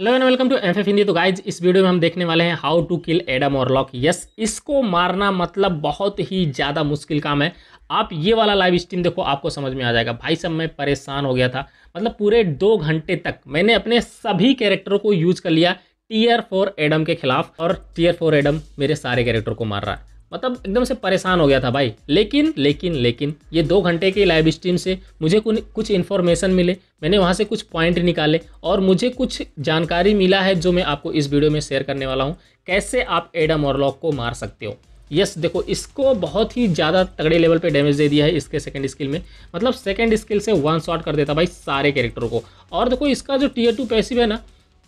hello and welcome to F F Hindi तो guys इस video में हम देखने वाले हैं how to kill Adam Warlock yes इसको मारना मतलब बहुत ही ज़्यादा मुश्किल काम है आप ये वाला लाइव स्ट्रीम देखो आपको समझ में आ जाएगा भाई सब मैं परेशान हो गया था मतलब पूरे दो घंटे तक मैंने अपने सभी कैरेक्टरों को यूज़ कर लिया टीयर फोर एडम के खिलाफ और टीयर फोर एडम मेरे सारे कैरेक्टर को मार रहा है मतलब एकदम से परेशान हो गया था भाई लेकिन लेकिन लेकिन ये दो घंटे के लाइव स्ट्रीम से मुझे कुछ इन्फॉर्मेशन मिले मैंने वहाँ से कुछ पॉइंट निकाले और मुझे कुछ जानकारी मिला है जो मैं आपको इस वीडियो में शेयर करने वाला हूँ कैसे आप एडम और लॉक को मार सकते हो यस देखो इसको बहुत ही ज़्यादा तगड़े लेवल पे डैमेज दे दिया है इसके सेकंड स्किल में मतलब सेकंड स्किल से वन शॉट कर देता भाई सारे कैरेक्टरों को और देखो इसका जो टीयर टू पैसिव है ना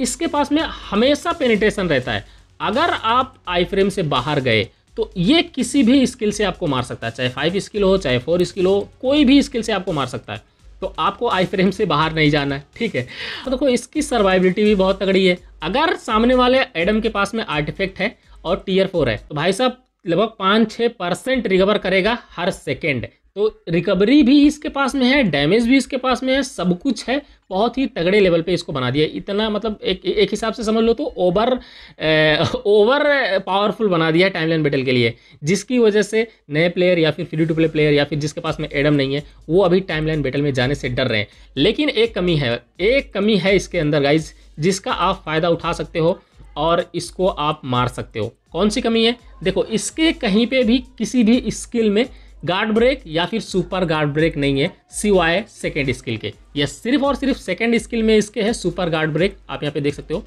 इसके पास में हमेशा पेनिट्रेशन रहता है अगर आप आई फ्रेम से बाहर गए तो ये किसी भी स्किल से आपको मार सकता है चाहे फाइव स्किल हो चाहे फोर स्किल हो कोई भी स्किल से आपको मार सकता है तो आपको आई फ्रेम से बाहर नहीं जाना है ठीक है तो देखो इसकी सर्वाइबिलिटी भी बहुत तगड़ी है अगर सामने वाले एडम के पास में आर्टिफेक्ट है और टीयर फोर है तो भाई साहब लगभग पाँच छः परसेंट रिकवर करेगा हर सेकेंड तो रिकवरी भी इसके पास में है डैमेज भी इसके पास में है सब कुछ है बहुत ही तगड़े लेवल पे इसको बना दिया इतना मतलब एक एक हिसाब से समझ लो तो ओवर ए, ओवर पावरफुल बना दिया टाइम लाइन बैटल के लिए जिसकी वजह से नए प्लेयर या फिर फ्री टू प्ले प्लेयर या फिर जिसके पास में एडम नहीं है वो अभी टाइम लाइन बैटल में जाने से डर रहे हैं लेकिन एक कमी है एक कमी है इसके अंदर गाइज जिसका आप फ़ायदा उठा सकते हो और इसको आप मार सकते हो कौन सी कमी है देखो इसके कहीं पर भी किसी भी स्किल में गार्ड ब्रेक या फिर सुपर गार्ड ब्रेक नहीं है सिवाय सेकेंड स्किल के ये सिर्फ और सिर्फ सेकेंड स्किल में इसके है सुपर गार्ड ब्रेक आप यहाँ पे देख सकते हो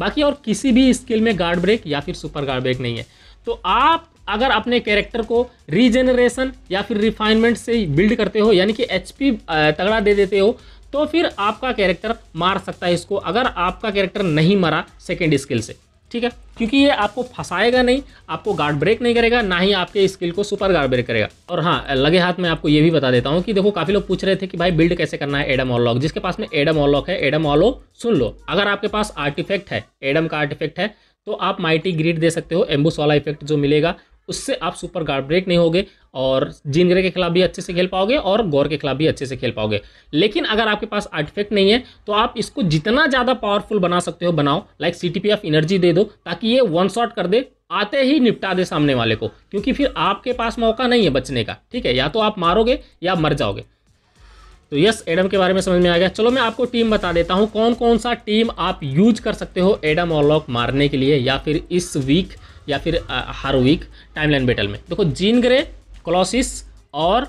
बाकी और किसी भी स्किल में गार्ड ब्रेक या फिर सुपर गार्ड ब्रेक नहीं है तो आप अगर अपने कैरेक्टर को रीजेनरेशन या फिर रिफाइनमेंट से बिल्ड करते हो यानी कि एच तगड़ा दे देते हो तो फिर आपका कैरेक्टर मार सकता है इसको अगर आपका कैरेक्टर नहीं मरा सेकेंड स्किल से ठीक है क्योंकि ये आपको फंसाएगा नहीं आपको गार्ड ब्रेक नहीं करेगा ना ही आपके स्किल को सुपर गार्ड ब्रेक करेगा और हाँ लगे हाथ में आपको ये भी बता देता हूँ कि देखो काफ़ी लोग पूछ रहे थे कि भाई बिल्ड कैसे करना है एडम ऑलॉक जिसके पास में एडम ऑलॉक है एडम ऑलो सुन लो अगर आपके पास आर्टिफेक्ट है एडम का आर्टिफेक्ट है तो आप माइटी ग्रीड दे सकते हो एम्बूस वाला इफेक्ट जो मिलेगा उससे आप सुपर गार्ड ब्रेक नहीं होगे और जिनगरे के खिलाफ भी अच्छे से खेल पाओगे और गौर के खिलाफ भी अच्छे से खेल पाओगे लेकिन अगर आपके पास आर्टिफेक्ट नहीं है तो आप इसको जितना ज़्यादा पावरफुल बना सकते हो बनाओ लाइक सी टी एनर्जी दे दो ताकि ये वन शॉट कर दे आते ही निपटा दे सामने वाले को क्योंकि फिर आपके पास मौका नहीं है बचने का ठीक है या तो आप मारोगे या मर जाओगे तो यस एडम के बारे में समझ में आ गया चलो मैं आपको टीम बता देता हूँ कौन कौन सा टीम आप यूज कर सकते हो एडम और लॉक मारने के लिए या फिर इस वीक या फिर हर वीक टाइमलाइन बेटल में देखो जीन ग्रे क्लोसिस और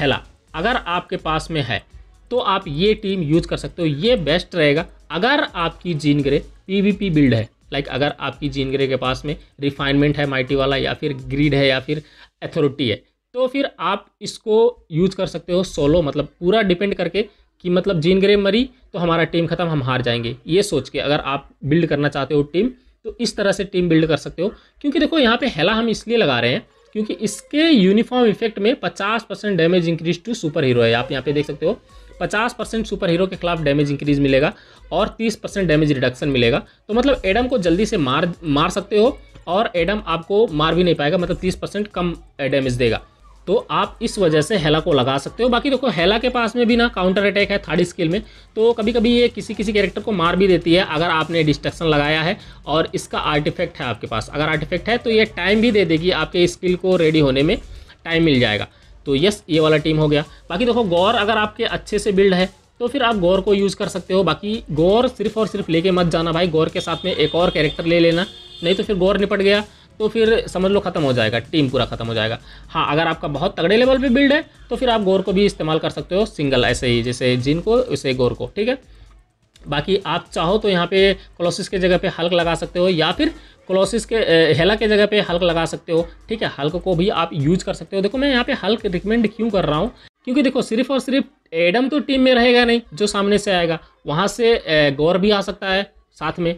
हेला अगर आपके पास में है तो आप ये टीम यूज कर सकते हो ये बेस्ट रहेगा अगर आपकी जीन ग्रे पीवीपी बिल्ड है लाइक अगर आपकी जीन ग्रे के पास में रिफाइनमेंट है माइटी वाला या फिर ग्रीड है या फिर एथोरिटी है तो फिर आप इसको यूज कर सकते हो सोलो मतलब पूरा डिपेंड करके कि मतलब जीन ग्रे मरी तो हमारा टीम खत्म हम हार जाएंगे ये सोच के अगर आप बिल्ड करना चाहते हो टीम तो इस तरह से टीम बिल्ड कर सकते हो क्योंकि देखो यहाँ पे हेला हम इसलिए लगा रहे हैं क्योंकि इसके यूनिफॉर्म इफेक्ट में 50 percent damage increase to superhero है आप यहाँ पे देख सकते हो 50 परसेंट सुपर हीरो के खिलाफ डैमेज इंक्रीज मिलेगा और 30 परसेंट डैमेज रिडक्शन मिलेगा तो मतलब एडम को जल्दी से मार मार सकते हो और एडम आपको मार भी नहीं पाएगा मतलब 30 परसेंट कम डैमेज देगा तो आप इस वजह से हेला को लगा सकते हो बाकी देखो हेला के पास में भी ना काउंटर अटैक है थर्ड स्किल में तो कभी कभी ये किसी किसी कैरेक्टर को मार भी देती है अगर आपने डिस्ट्रक्शन लगाया है और इसका आर्टिफैक्ट है आपके पास अगर आर्टिफैक्ट है तो ये टाइम भी दे देगी आपके स्किल को रेडी होने में टाइम मिल जाएगा तो यस ये वाला टीम हो गया बाकी देखो गौर अगर आपके अच्छे से बिल्ड है तो फिर आप गौर को यूज़ कर सकते हो बाकी गौर सिर्फ और सिर्फ लेके मत जाना भाई गौर के साथ में एक और कैरेक्टर ले लेना नहीं तो फिर गौर निपट गया तो फिर समझ लो खत्म हो जाएगा टीम पूरा खत्म हो जाएगा हाँ अगर आपका बहुत तगड़े लेवल पे बिल्ड है तो फिर आप गोर को भी इस्तेमाल कर सकते हो सिंगल ऐसे ही जैसे जिन को वैसे गोर को ठीक है बाकी आप चाहो तो यहाँ पे क्लोसिस के जगह पे हल्क लगा सकते हो या फिर क्लोसिस के हेला के जगह पे हल्क लगा सकते हो ठीक है हल्क को भी आप यूज़ कर सकते हो देखो मैं यहाँ पे हल्क रिकमेंड क्यों कर रहा हूँ क्योंकि देखो सिर्फ और सिर्फ एडम तो टीम में रहेगा नहीं जो सामने से आएगा वहाँ से गौर भी आ सकता है साथ में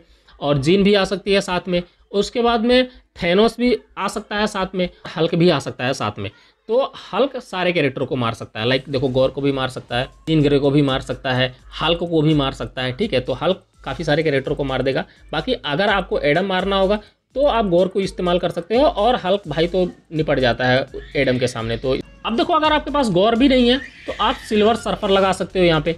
और जीन भी आ सकती है साथ में उसके बाद में थेनोस भी आ सकता है साथ में हल्क भी आ सकता है साथ में तो हल्क सारे कैरेक्टर को मार सकता है लाइक देखो गौर को भी मार सकता है तीन ग्रे को भी मार सकता है हल्क को भी मार सकता है ठीक है तो हल्क काफ़ी सारे कैरेक्टर को मार देगा बाकी अगर आपको एडम मारना होगा तो आप गौर को इस्तेमाल कर सकते हो और हल्क भाई तो निपट जाता है एडम के सामने तो अब देखो अगर आपके पास गौर भी नहीं है तो आप सिल्वर सर्फर लगा सकते हो यहाँ पे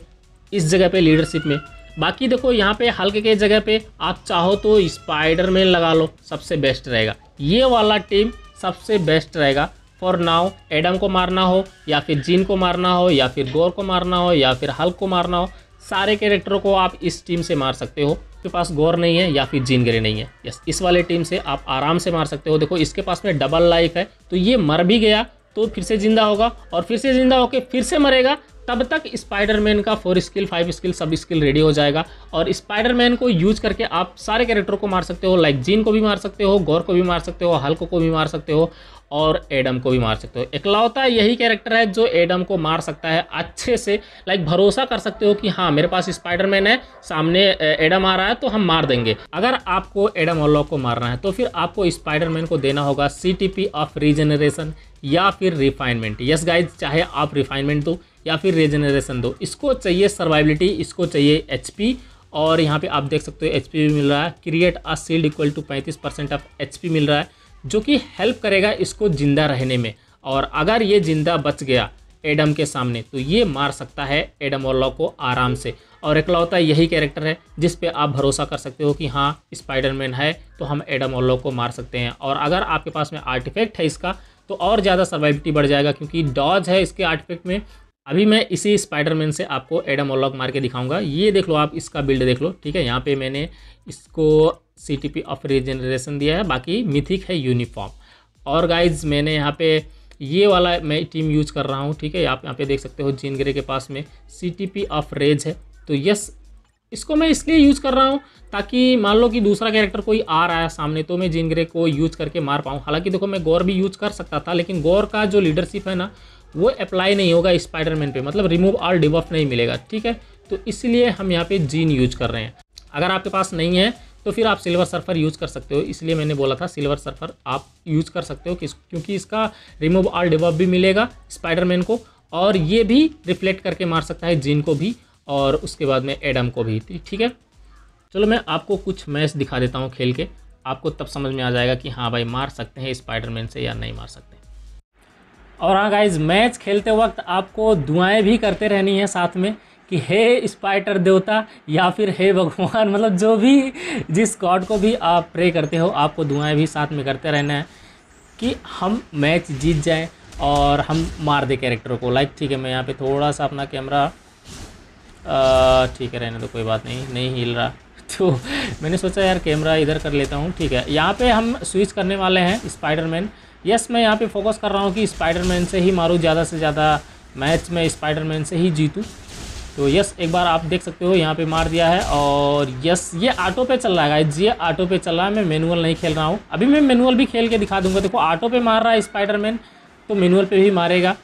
इस जगह पे लीडरशिप में बाकी देखो यहाँ पे हल्के के जगह पे आप चाहो तो स्पाइडर मैन लगा लो सबसे बेस्ट रहेगा ये वाला टीम सबसे बेस्ट रहेगा फॉर नाउ एडम को मारना हो या फिर जीन को मारना हो या फिर गोर को मारना हो या फिर हल्क को मारना हो सारे कैरेक्टरों को आप इस टीम से मार सकते हो के पास गौर नहीं है या फिर जीन गिरे नहीं है यस इस वाले टीम से आप आराम से मार सकते हो देखो इसके पास में डबल लाइफ है तो ये मर भी गया तो फिर से ज़िंदा होगा और फिर से ज़िंदा होकर फिर से मरेगा तब तक स्पाइडरमैन का फोर स्किल फाइव स्किल सब स्किल रेडी हो जाएगा और स्पाइडरमैन को यूज करके आप सारे कैरेक्टर को मार सकते हो लाइक जीन को भी मार सकते हो गौर को भी मार सकते हो हल्क को भी मार सकते हो और एडम को भी मार सकते हो इकलौता यही कैरेक्टर है जो एडम को मार सकता है अच्छे से लाइक भरोसा कर सकते हो कि हाँ मेरे पास स्पाइडरमैन है सामने एडम आ रहा है तो हम मार देंगे अगर आपको एडम ऑलॉक को मारना है तो फिर आपको स्पाइडरमैन को देना होगा सी ऑफ रीजनरेशन या फिर रिफाइनमेंट यस गाइज चाहे आप रिफाइनमेंट दो या फिर रेजनरेशन दो इसको चाहिए सर्वाइबिलिटी इसको चाहिए एच और यहाँ पे आप देख सकते हो एच पी भी मिल रहा है create a shield equal to पैंतीस परसेंट ऑफ एच मिल रहा है जो कि हेल्प करेगा इसको ज़िंदा रहने में और अगर ये ज़िंदा बच गया एडम के सामने तो ये मार सकता है एडम लॉ को आराम से और इकलौता यही कैरेक्टर है जिस पे आप भरोसा कर सकते हो कि हाँ स्पाइडरमैन है तो हम एडम लॉ को मार सकते हैं और अगर आपके पास में आर्टिफैक्ट है इसका तो और ज़्यादा सर्वाइविटी बढ़ जाएगा क्योंकि डॉज है इसके आर्टिफैक्ट में अभी मैं इसी स्पाइडरमैन से आपको एडम ऑलॉक मार के दिखाऊंगा ये देख लो आप इसका बिल्ड देख लो ठीक है यहाँ पे मैंने इसको C T P of regeneration दिया है बाकी मिथिक है यूनिफॉर्म और गाइज मैंने यहाँ पे ये वाला मैं टीम यूज कर रहा हूँ ठीक है आप यहाँ पे देख सकते हो जीन ग्रे के पास में C T P of rage है तो यस इसको मैं इसलिए यूज़ कर रहा हूँ ताकि मान लो कि दूसरा कैरेक्टर कोई आ रहा है सामने तो मैं जीन ग्रे को यूज़ करके मार पाऊँ हालांकि देखो मैं गौर भी यूज़ कर सकता था लेकिन गौर का जो लीडरशिप है ना वो अप्लाई नहीं होगा स्पाइडरमैन पे मतलब रिमूव ऑल डिबफ नहीं मिलेगा ठीक है तो इसलिए हम यहाँ पे जीन यूज कर रहे हैं अगर आपके पास नहीं है तो फिर आप सिल्वर सर्फर यूज़ कर सकते हो इसलिए मैंने बोला था सिल्वर सर्फर आप यूज़ कर सकते हो कि, क्योंकि इसका रिमूव ऑल डिबफ भी मिलेगा स्पाइडरमैन को और ये भी रिफ्लेक्ट करके मार सकता है जीन को भी और उसके बाद में एडम को भी ठीक है चलो मैं आपको कुछ मैच दिखा देता हूँ खेल के आपको तब समझ में आ जाएगा कि हाँ भाई मार सकते हैं स्पाइडरमैन से या नहीं मार सकते और हाँ गाइज मैच खेलते वक्त आपको दुआएं भी करते रहनी है साथ में कि हे स्पाइटर देवता या फिर हे भगवान मतलब जो भी जिस गॉड को भी आप प्रे करते हो आपको दुआएं भी साथ में करते रहना है कि हम मैच जीत जाएं और हम मार दें कैरेक्टर को लाइक ठीक है मैं यहाँ पे थोड़ा सा अपना कैमरा ठीक है रहने तो कोई बात नहीं नहीं हिल रहा तो मैंने सोचा यार कैमरा इधर कर लेता हूँ ठीक है यहाँ पे हम स्विच करने वाले हैं स्पाइडरमैन यस मैं यहाँ पे फोकस कर रहा हूँ कि स्पाइडरमैन से ही मारूँ ज़्यादा से ज़्यादा मैच में स्पाइडरमैन से ही जीतूँ तो यस एक बार आप देख सकते हो यहाँ पे मार दिया है और यस ये ऑटो पे चल रहा है गाइज ये ऑटो पे चल रहा है मैं मैनुअल नहीं खेल रहा हूँ अभी मैं मैनुअल भी खेल के दिखा दूंगा देखो ऑटो पे मार रहा है स्पाइडरमैन तो मैनुअल पे भी मारेगा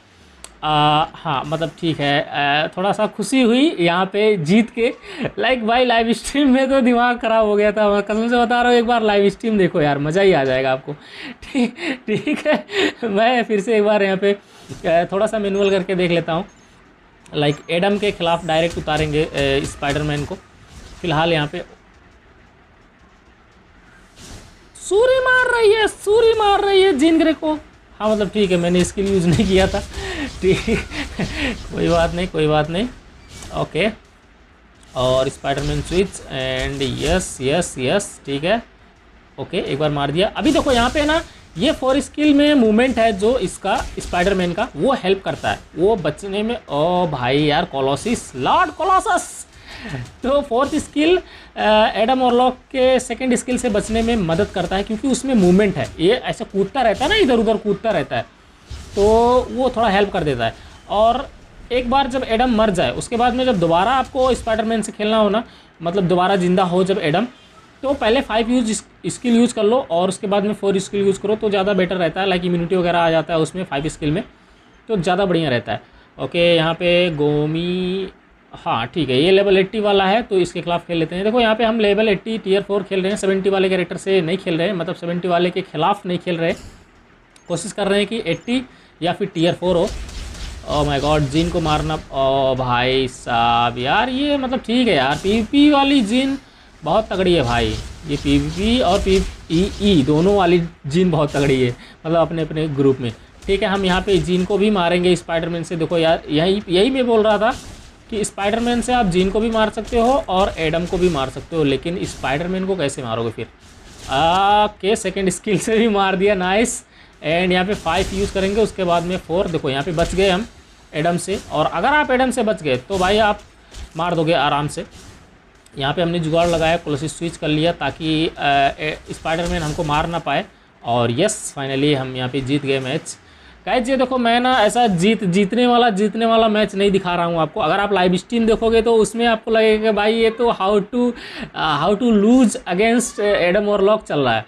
आ, हाँ मतलब ठीक है थोड़ा सा खुशी हुई यहाँ पे जीत के लाइक भाई लाइव स्ट्रीम में तो दिमाग ख़राब हो गया था मैं कसम से बता रहा हूँ एक बार लाइव स्ट्रीम देखो यार मज़ा ही आ जाएगा आपको ठीक ठीक है मैं फिर से एक बार यहाँ पे थोड़ा सा मैनुअल करके देख लेता हूँ लाइक एडम के ख़िलाफ़ डायरेक्ट उतारेंगे स्पाइडरमैन को फ़िलहाल यहाँ पे सूरी मार रही है सूरी मार रही है जीन ग्रे को हाँ मतलब ठीक है मैंने स्किल यूज़ नहीं किया था मिस्ट्री कोई बात नहीं कोई बात नहीं ओके और Spiderman switch and yes yes yes ठीक है ओके एक बार मार दिया अभी देखो यहाँ पे है ना ये फोर स्किल में मूवमेंट है जो इसका स्पाइडरमैन का वो हेल्प करता है वो बचने में ओ भाई यार कोलोसिस लॉर्ड कोलोसस तो फोर्थ स्किल एडम लॉक के सेकंड स्किल से बचने में मदद करता है क्योंकि उसमें मूवमेंट है ये ऐसा कूदता रहता है ना इधर उधर कूदता रहता है तो वो थोड़ा हेल्प कर देता है और एक बार जब एडम मर जाए उसके बाद में जब दोबारा आपको स्पाइडरमैन से खेलना हो ना मतलब दोबारा जिंदा हो जब एडम तो पहले फाइव यूज स्किल यूज़ कर लो और उसके बाद में फोर स्किल यूज़ करो तो ज़्यादा बेटर रहता है लाइक इम्यूनिटी वगैरह आ जाता है उसमें फाइव स्किल में तो ज़्यादा बढ़िया रहता है ओके यहाँ पे गोमी हाँ ठीक है ये लेवल एट्टी वाला है तो इसके खिलाफ खेल लेते हैं देखो यहाँ पे हम लेवल एट्टी टीयर फोर खेल रहे हैं सेवेंटी वाले कैरेक्टर से नहीं खेल रहे हैं मतलब सेवेंटी वाले के खिलाफ नहीं खेल रहे कोशिश कर रहे हैं कि एट्टी या फिर टीयर फोर हो ओ माय गॉड जिन को मारना ओ oh भाई साहब यार ये मतलब ठीक है यार पीवीपी वाली जिन बहुत तगड़ी है भाई ये पीवीपी और पी ई e e दोनों वाली जिन बहुत तगड़ी है मतलब अपने अपने ग्रुप में ठीक है हम यहाँ पे जीन को भी मारेंगे स्पाइडरमैन से देखो यार यही यही मैं बोल रहा था कि स्पाइडरमैन से आप जीन को भी मार सकते हो और एडम को भी मार सकते हो लेकिन स्पाइडरमैन को कैसे मारोगे फिर आ, के स्किल से भी मार दिया नाइस एंड यहाँ पे फाइव यूज़ करेंगे उसके बाद में फोर देखो यहाँ पे बच गए हम एडम से और अगर आप एडम से बच गए तो भाई आप मार दोगे आराम से यहाँ पे हमने जुगाड़ लगाया क्लोसिस स्विच कर लिया ताकि स्पाइडरमैन हमको मार ना पाए और यस फाइनली हम यहाँ पे जीत गए मैच कैच ये देखो मैं ना ऐसा जीत जीतने वाला जीतने वाला मैच नहीं दिखा रहा हूँ आपको अगर आप लाइव स्ट्रीम देखोगे तो उसमें आपको लगेगा भाई ये तो how to how to lose against Adam Warlock चल रहा है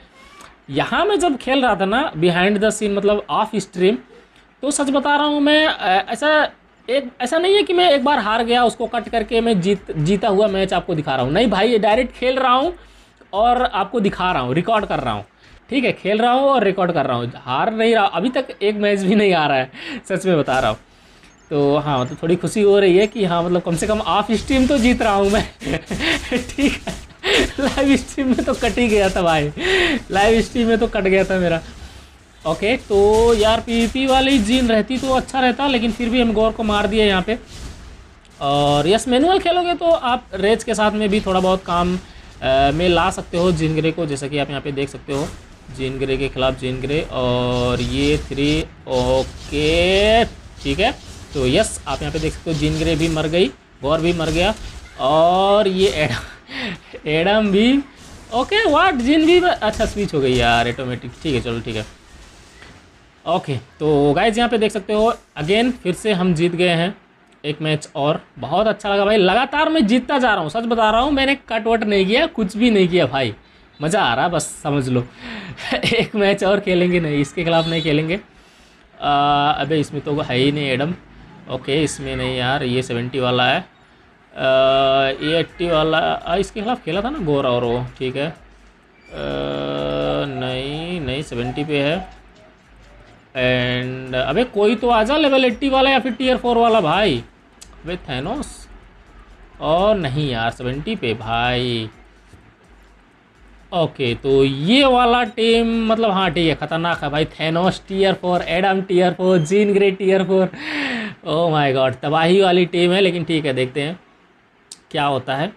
यहाँ मैं जब खेल रहा था ना बिहाइंड द सीन मतलब ऑफ स्ट्रीम तो सच बता रहा हूँ मैं ऐसा एक ऐसा नहीं है कि मैं एक बार हार गया उसको कट करके मैं जीत जीता हुआ मैच आपको दिखा रहा हूँ नहीं भाई ये डायरेक्ट खेल रहा हूँ और आपको दिखा रहा हूँ रिकॉर्ड कर रहा हूँ ठीक है खेल रहा हूँ और रिकॉर्ड कर रहा हूँ हार नहीं रहा अभी तक एक मैच भी नहीं आ रहा है सच में बता रहा हूँ तो हाँ मतलब थोड़ी खुशी हो रही है कि हाँ मतलब कम से कम ऑफ स्ट्रीम तो जीत रहा हूँ मैं ठीक है लाइव स्ट्रीम में तो कट ही गया था भाई लाइव स्ट्रीम में तो कट गया था मेरा ओके तो यार पीवीपी वाली जीन रहती तो अच्छा रहता लेकिन फिर भी हम गौर को मार दिया यहाँ पे और यस मैनुअल खेलोगे तो आप रेज के साथ में भी थोड़ा बहुत काम आ, में ला सकते हो जीन ग्रे को जैसा कि आप यहाँ पे देख सकते हो जीन ग्रे के खिलाफ जीन ग्रे और ये थ्री ओके ठीक है तो यस आप यहाँ पे देख सकते हो जीन ग्रे भी मर गई गौर भी मर गया और ये एडा एडम भी ओके वाट जिन भी अच्छा स्विच हो गई यार ऑटोमेटिक ठीक है चलो ठीक है ओके तो गाइज यहाँ पे देख सकते हो अगेन फिर से हम जीत गए हैं एक मैच और बहुत अच्छा लगा भाई लगातार मैं जीतता जा रहा हूँ सच बता रहा हूँ मैंने कट वट नहीं किया कुछ भी नहीं किया भाई मज़ा आ रहा बस समझ लो एक मैच और खेलेंगे नहीं इसके खिलाफ नहीं खेलेंगे अबे इसमें तो है ही नहीं एडम ओके इसमें नहीं यार ये सेवेंटी वाला है ए एट्टी वाला आ, इसके खिलाफ खेला था ना गोरा और वो ठीक है आ, नहीं नहीं सेवेंटी पे है एंड अबे कोई तो आजा लेवल एट्टी वाला या फिर टीयर फोर वाला भाई अबे थैनोस और नहीं यार सेवेंटी पे भाई ओके तो ये वाला टीम मतलब हाँ ठीक है ख़तरनाक है भाई Thanos tier four Adam tier four Jean Grey tier four oh my God तबाही वाली टीम है लेकिन ठीक है देखते हैं क्या होता है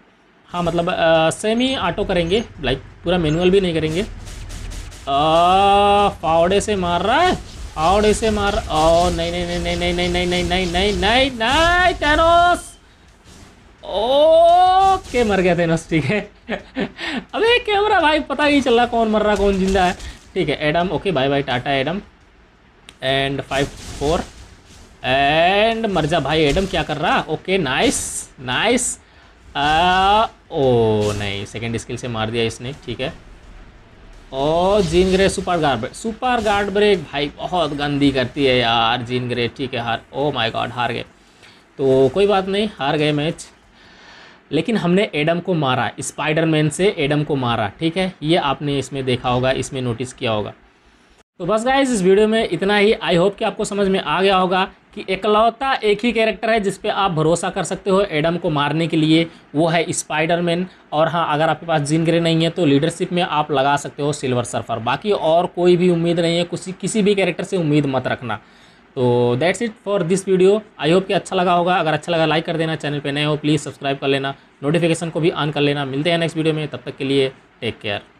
हाँ मतलब सेम ही ऑटो करेंगे लाइक पूरा मैनुअल भी नहीं करेंगे फावड़े से मार रहा है फावड़े से मार ओ नहीं नहीं नहीं नहीं नहीं नहीं नहीं नहीं नहीं नहीं नहीं टेनोस ओके मर गया टेनोस ठीक है अबे कैमरा भाई पता ही चल रहा कौन मर रहा कौन जिंदा है ठीक है एडम ओके बाय बाय टाटा Adam and five four and मर जा भाई एडम क्या कर रहा ओके नाइस नाइस आ, ओ नहीं सेकेंड स्किल से मार दिया इसने ठीक है ओ Jean Grey super guard break super guard break भाई बहुत गंदी करती है यार जीन ग्रे ठीक है हार ओ माय गॉड हार गए तो कोई बात नहीं हार गए मैच लेकिन हमने एडम को मारा स्पाइडरमैन से एडम को मारा ठीक है ये आपने इसमें देखा होगा इसमें नोटिस किया होगा तो बस गाइज इस वीडियो में इतना ही आई होप कि आपको समझ में आ गया होगा कि एकलौता एक ही कैरेक्टर है जिसपे आप भरोसा कर सकते हो एडम को मारने के लिए वो है स्पाइडरमैन और हाँ अगर आपके पास जीन ग्रे नहीं है तो लीडरशिप में आप लगा सकते हो सिल्वर सर्फर बाकी और कोई भी उम्मीद नहीं है किसी किसी भी कैरेक्टर से उम्मीद मत रखना तो that's it for this video I hope कि अच्छा लगा होगा अगर अच्छा लगा लाइक कर देना चैनल पर नए हो प्लीज़ सब्सक्राइब कर लेना नोटिफिकेशन को भी ऑन कर लेना मिलते हैं नेक्स्ट वीडियो में तब तक के लिए टेक केयर